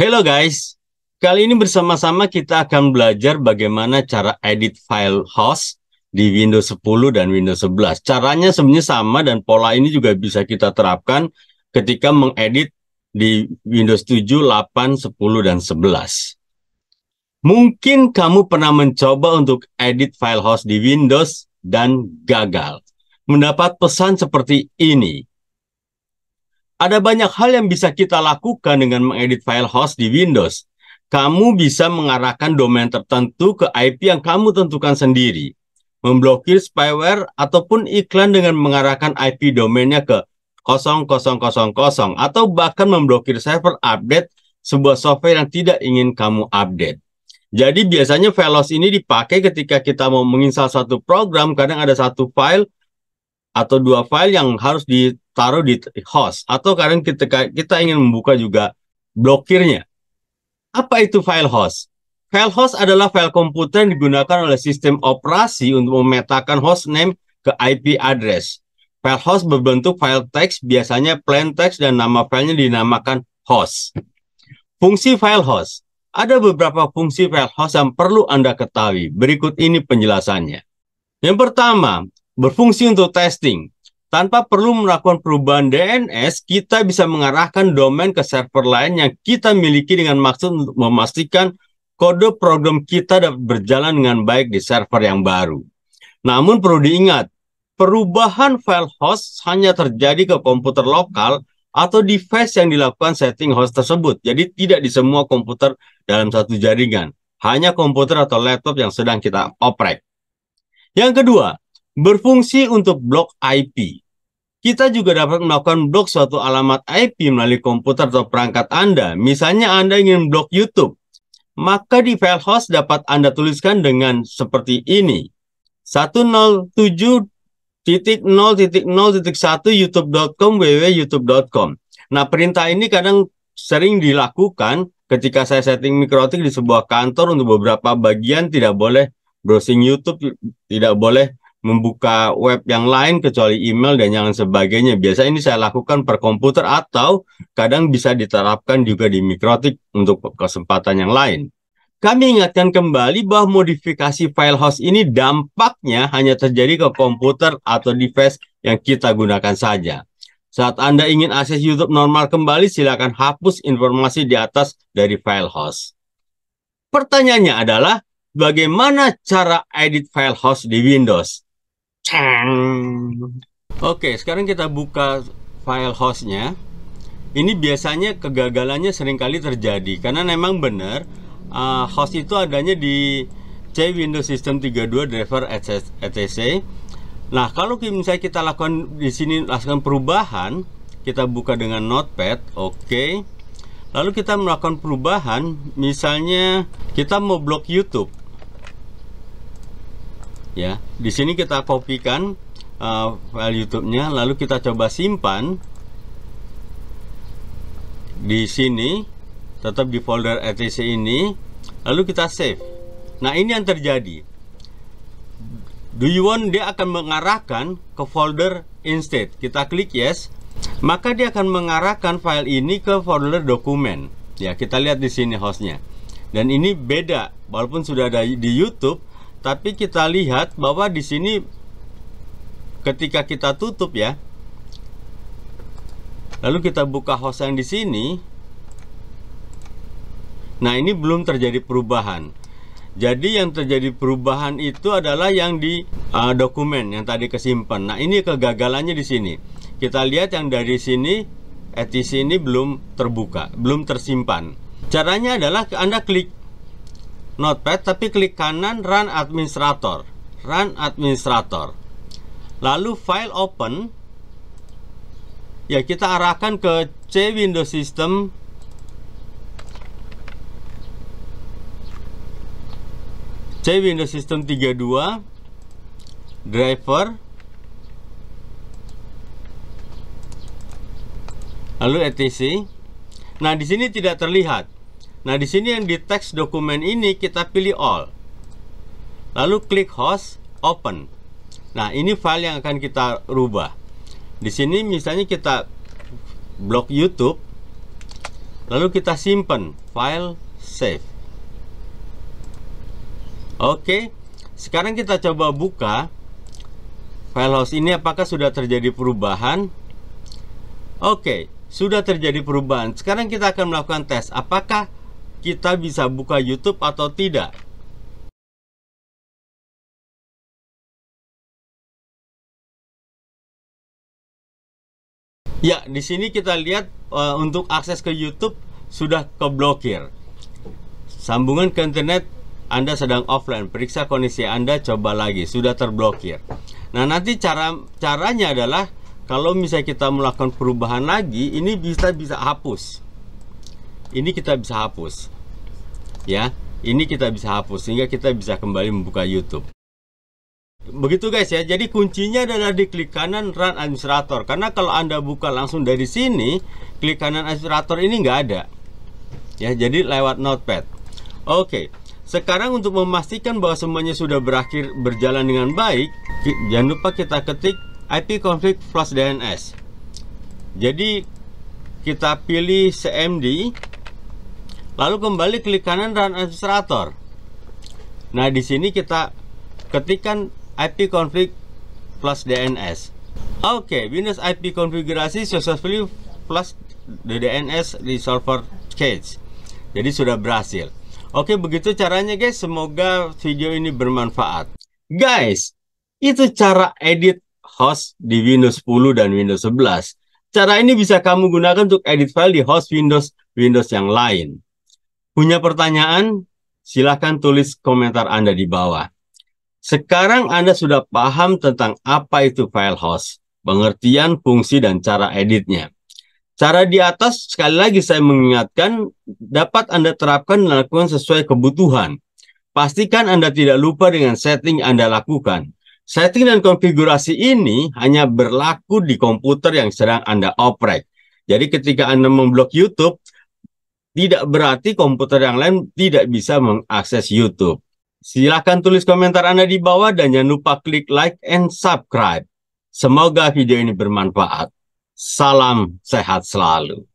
Hello guys, kali ini bersama-sama kita akan belajar bagaimana cara edit file host di Windows 10 dan Windows 11. Caranya sebenarnya sama dan pola ini juga bisa kita terapkan ketika mengedit di Windows 7, 8, 10, dan 11. Mungkin kamu pernah mencoba untuk edit file host di Windows dan gagal. Mendapat pesan seperti ini, ada banyak hal yang bisa kita lakukan dengan mengedit file host di Windows. Kamu bisa mengarahkan domain tertentu ke IP yang kamu tentukan sendiri, memblokir spyware ataupun iklan dengan mengarahkan IP domainnya ke 0000 atau bahkan memblokir server update sebuah software yang tidak ingin kamu update. Jadi biasanya host ini dipakai ketika kita mau menginstal satu program, kadang ada satu file atau dua file yang harus di taruh di host atau kadang kita kita ingin membuka juga blokirnya. Apa itu file host? File host adalah file komputer yang digunakan oleh sistem operasi untuk memetakan host name ke IP address. File host berbentuk file text, biasanya plain text dan nama filenya dinamakan host. Fungsi file host. Ada beberapa fungsi file host yang perlu Anda ketahui. Berikut ini penjelasannya. Yang pertama, berfungsi untuk testing. Tanpa perlu melakukan perubahan DNS, kita bisa mengarahkan domain ke server lain yang kita miliki dengan maksud memastikan kode program kita dapat berjalan dengan baik di server yang baru. Namun perlu diingat, perubahan file host hanya terjadi ke komputer lokal atau device yang dilakukan setting host tersebut. Jadi tidak di semua komputer dalam satu jaringan, hanya komputer atau laptop yang sedang kita oprek. Yang kedua, berfungsi untuk blok IP. Kita juga dapat melakukan blok suatu alamat IP melalui komputer atau perangkat Anda. Misalnya Anda ingin blok YouTube, maka di file host dapat Anda tuliskan dengan seperti ini. 107.0.0.1 youtube.com www.youtube.com Nah, perintah ini kadang sering dilakukan ketika saya setting mikrotik di sebuah kantor untuk beberapa bagian tidak boleh browsing YouTube, tidak boleh membuka web yang lain kecuali email dan yang sebagainya. Biasa ini saya lakukan per komputer atau kadang bisa diterapkan juga di mikrotik untuk kesempatan yang lain. Kami ingatkan kembali bahwa modifikasi file host ini dampaknya hanya terjadi ke komputer atau device yang kita gunakan saja. Saat Anda ingin akses YouTube normal kembali, silakan hapus informasi di atas dari file host. Pertanyaannya adalah, bagaimana cara edit file host di Windows? Ceng. Oke, sekarang kita buka file hostnya. Ini biasanya kegagalannya seringkali terjadi karena memang benar uh, host itu adanya di C Windows System 32 driver etc. Nah, kalau misalnya kita lakukan di sini lakukan perubahan, kita buka dengan Notepad, oke. Okay. Lalu kita melakukan perubahan, misalnya kita mau blok YouTube ya di sini kita kopikan uh, file YouTube-nya lalu kita coba simpan di sini tetap di folder etc ini lalu kita save nah ini yang terjadi do you want dia akan mengarahkan ke folder instead kita klik yes maka dia akan mengarahkan file ini ke folder dokumen ya kita lihat di sini hostnya dan ini beda walaupun sudah ada di YouTube tapi kita lihat bahwa di sini ketika kita tutup ya. Lalu kita buka host yang di sini. Nah, ini belum terjadi perubahan. Jadi yang terjadi perubahan itu adalah yang di uh, dokumen yang tadi kesimpan. Nah, ini kegagalannya di sini. Kita lihat yang dari sini etis ini belum terbuka, belum tersimpan. Caranya adalah Anda klik notepad tapi klik kanan run administrator run administrator lalu file open ya kita arahkan ke C window System C window System 32 driver lalu etc. Nah, di sini tidak terlihat. Nah, di sini yang di teks dokumen ini kita pilih all. Lalu klik host open. Nah, ini file yang akan kita rubah. Di sini misalnya kita blok YouTube lalu kita simpan file save. Oke. Sekarang kita coba buka file host ini apakah sudah terjadi perubahan? Oke, sudah terjadi perubahan. Sekarang kita akan melakukan tes apakah kita bisa buka YouTube atau tidak. Ya, di sini kita lihat e, untuk akses ke YouTube sudah keblokir. Sambungan ke internet Anda sedang offline, periksa kondisi Anda coba lagi, sudah terblokir. Nah, nanti cara caranya adalah kalau misalnya kita melakukan perubahan lagi, ini bisa bisa hapus ini kita bisa hapus ya ini kita bisa hapus sehingga kita bisa kembali membuka YouTube begitu guys ya jadi kuncinya adalah di klik kanan run administrator karena kalau anda buka langsung dari sini klik kanan administrator ini nggak ada ya jadi lewat notepad oke Sekarang untuk memastikan bahwa semuanya sudah berakhir berjalan dengan baik, jangan lupa kita ketik IP config plus DNS. Jadi kita pilih CMD Lalu kembali klik kanan Run Administrator. Nah, di sini kita ketikkan IP config plus DNS. Oke, okay, Windows IP konfigurasi successfully plus the DNS resolver cage. Jadi sudah berhasil. Oke, okay, begitu caranya guys. Semoga video ini bermanfaat. Guys, itu cara edit host di Windows 10 dan Windows 11. Cara ini bisa kamu gunakan untuk edit file di host Windows Windows yang lain. Punya pertanyaan? Silahkan tulis komentar Anda di bawah. Sekarang Anda sudah paham tentang apa itu file host, pengertian fungsi dan cara editnya. Cara di atas, sekali lagi saya mengingatkan, dapat Anda terapkan dan lakukan sesuai kebutuhan. Pastikan Anda tidak lupa dengan setting Anda lakukan. Setting dan konfigurasi ini hanya berlaku di komputer yang sedang Anda operate. Jadi ketika Anda memblok YouTube, tidak berarti komputer yang lain tidak bisa mengakses YouTube. Silahkan tulis komentar Anda di bawah dan jangan lupa klik like and subscribe. Semoga video ini bermanfaat. Salam sehat selalu.